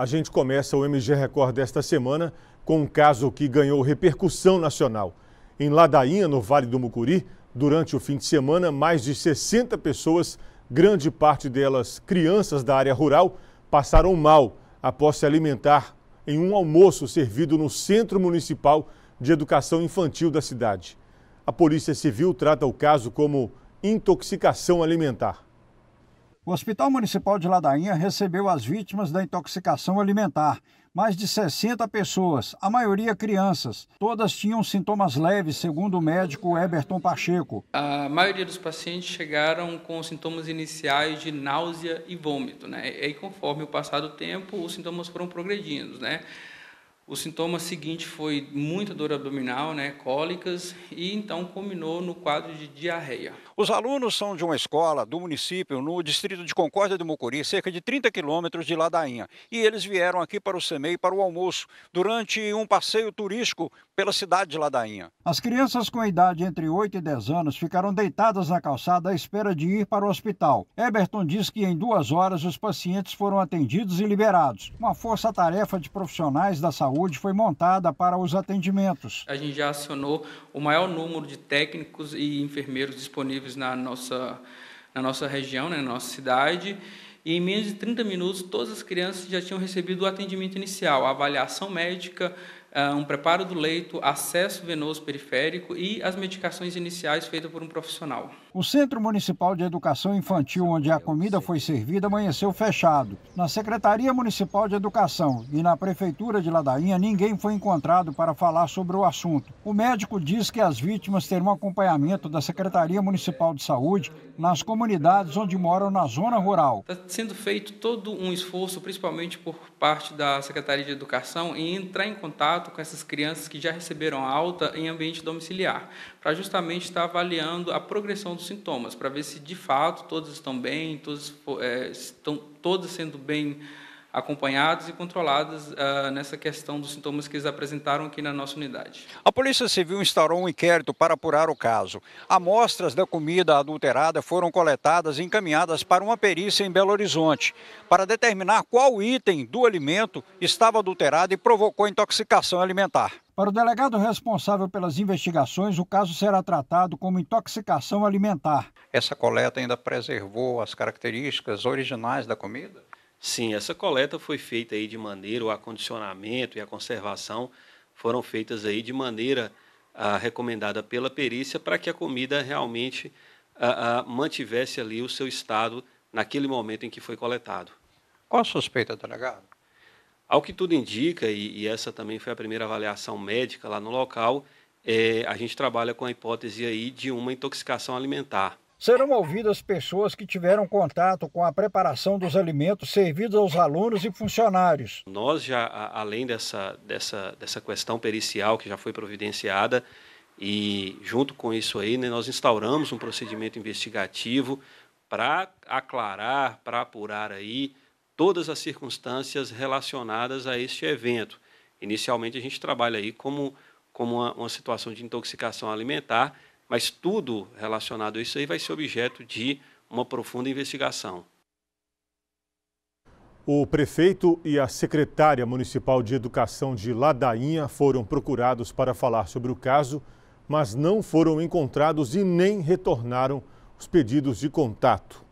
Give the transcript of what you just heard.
A gente começa o MG Record desta semana com um caso que ganhou repercussão nacional. Em Ladainha, no Vale do Mucuri, durante o fim de semana, mais de 60 pessoas, grande parte delas crianças da área rural, passaram mal após se alimentar em um almoço servido no Centro Municipal de Educação Infantil da cidade. A Polícia Civil trata o caso como intoxicação alimentar. O Hospital Municipal de Ladainha recebeu as vítimas da intoxicação alimentar, mais de 60 pessoas, a maioria crianças. Todas tinham sintomas leves, segundo o médico Eberton Pacheco. A maioria dos pacientes chegaram com sintomas iniciais de náusea e vômito, né? E conforme o passar do tempo, os sintomas foram progredindo, né? O sintoma seguinte foi muita dor abdominal, né, cólicas, e então culminou no quadro de diarreia. Os alunos são de uma escola do município, no distrito de Concórdia de Mucuri, cerca de 30 quilômetros de Ladainha. E eles vieram aqui para o CEMEI para o almoço, durante um passeio turístico pela cidade de Ladainha. As crianças com idade entre 8 e 10 anos ficaram deitadas na calçada à espera de ir para o hospital. Eberton diz que em duas horas os pacientes foram atendidos e liberados. Uma força-tarefa de profissionais da saúde saúde foi montada para os atendimentos. A gente já acionou o maior número de técnicos e enfermeiros disponíveis na nossa, na nossa região, né, na nossa cidade. E em menos de 30 minutos, todas as crianças já tinham recebido o atendimento inicial, a avaliação médica, ah, um preparo do leito, acesso venoso periférico e as medicações iniciais feitas por um profissional. O Centro Municipal de Educação Infantil, onde a comida foi servida, amanheceu fechado. Na Secretaria Municipal de Educação e na Prefeitura de Ladainha, ninguém foi encontrado para falar sobre o assunto. O médico diz que as vítimas terão acompanhamento da Secretaria Municipal de Saúde nas comunidades onde moram na zona rural. Está sendo feito todo um esforço, principalmente por parte da Secretaria de Educação, em entrar em contato contato com essas crianças que já receberam alta em ambiente domiciliar, para justamente estar tá avaliando a progressão dos sintomas, para ver se de fato todos estão bem, todos é, eh, estão todos sendo bem acompanhados e controlados uh, nessa questão dos sintomas que eles apresentaram aqui na nossa unidade. A Polícia Civil instaurou um inquérito para apurar o caso. Amostras da comida adulterada foram coletadas e encaminhadas para uma perícia em Belo Horizonte, para determinar qual item do alimento estava adulterado e provocou intoxicação alimentar. Para o delegado responsável pelas investigações, o caso será tratado como intoxicação alimentar. Essa coleta ainda preservou as características originais da comida? Sim, essa coleta foi feita aí de maneira, o acondicionamento e a conservação foram feitas aí de maneira ah, recomendada pela perícia para que a comida realmente ah, ah, mantivesse ali o seu estado naquele momento em que foi coletado. Qual a suspeita, delegado? Ao que tudo indica, e, e essa também foi a primeira avaliação médica lá no local, é, a gente trabalha com a hipótese aí de uma intoxicação alimentar serão ouvidas pessoas que tiveram contato com a preparação dos alimentos servidos aos alunos e funcionários. Nós já, além dessa, dessa, dessa questão pericial que já foi providenciada, e junto com isso aí, né, nós instauramos um procedimento investigativo para aclarar, para apurar aí todas as circunstâncias relacionadas a este evento. Inicialmente a gente trabalha aí como, como uma, uma situação de intoxicação alimentar, mas tudo relacionado a isso aí vai ser objeto de uma profunda investigação. O prefeito e a secretária municipal de educação de Ladainha foram procurados para falar sobre o caso, mas não foram encontrados e nem retornaram os pedidos de contato.